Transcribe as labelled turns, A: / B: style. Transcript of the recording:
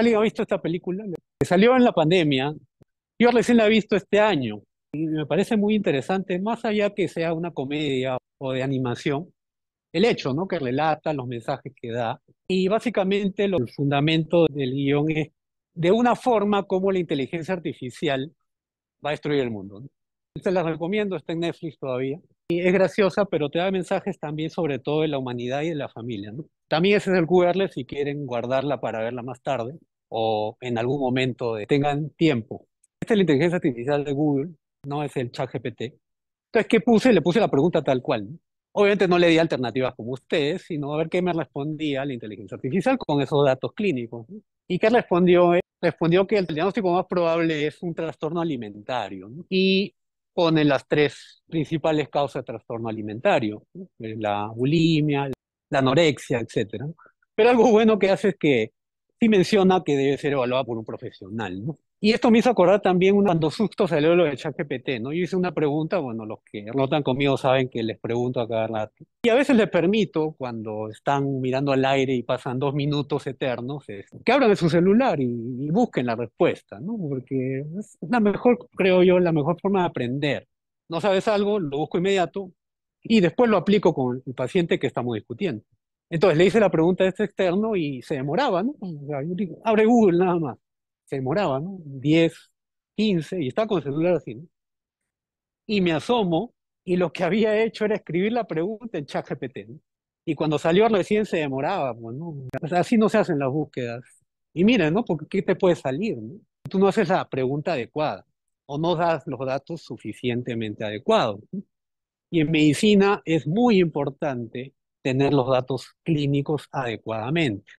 A: ¿Alguien ha visto esta película? Que salió en la pandemia. Yo recién la he visto este año. Y me parece muy interesante, más allá que sea una comedia o de animación, el hecho ¿no? que relata, los mensajes que da. Y básicamente lo, el fundamento del guión es de una forma como la inteligencia artificial va a destruir el mundo. ¿no? Se las recomiendo, está en Netflix todavía. Y es graciosa, pero te da mensajes también sobre todo de la humanidad y de la familia. También ese es el Google si quieren guardarla para verla más tarde o en algún momento tengan tiempo. Esta es la inteligencia artificial de Google, no es el chat GPT. Entonces, ¿qué puse? Le puse la pregunta tal cual. Obviamente no le di alternativas como ustedes, sino a ver qué me respondía la inteligencia artificial con esos datos clínicos. ¿Y qué respondió? Eh, respondió que el diagnóstico más probable es un trastorno alimentario. Y pone las tres principales causas de trastorno alimentario, eh, la bulimia, la anorexia, etc. Pero algo bueno que hace es que sí menciona que debe ser evaluada por un profesional, ¿no? Y esto me hizo acordar también cuando susto salió lo de ChatGPT, ¿no? Yo hice una pregunta, bueno, los que notan conmigo saben que les pregunto a cada rato. Y a veces les permito, cuando están mirando al aire y pasan dos minutos eternos, que que abran su celular y, y, busquen la respuesta, ¿no? Porque es la mejor, creo yo, la mejor forma de aprender. No sabes algo, lo busco inmediato y después lo aplico con el paciente que estamos discutiendo. Entonces le hice la pregunta a este externo y se demoraba, ¿no? yo digo, abre Google nada más. Se demoraba, ¿no? 10, 15, y estaba con el celular así, ¿no? Y me asomo y lo que había hecho era escribir la pregunta en ChatGPT, ¿no? Y cuando salió recién se demoraba, pues, ¿no? así no se hacen las búsquedas. Y mira, ¿no? Porque ¿qué te puede salir, ¿no? Tú no haces la pregunta adecuada o no das los datos suficientemente adecuados. Y en medicina es muy importante tener los datos clínicos adecuadamente.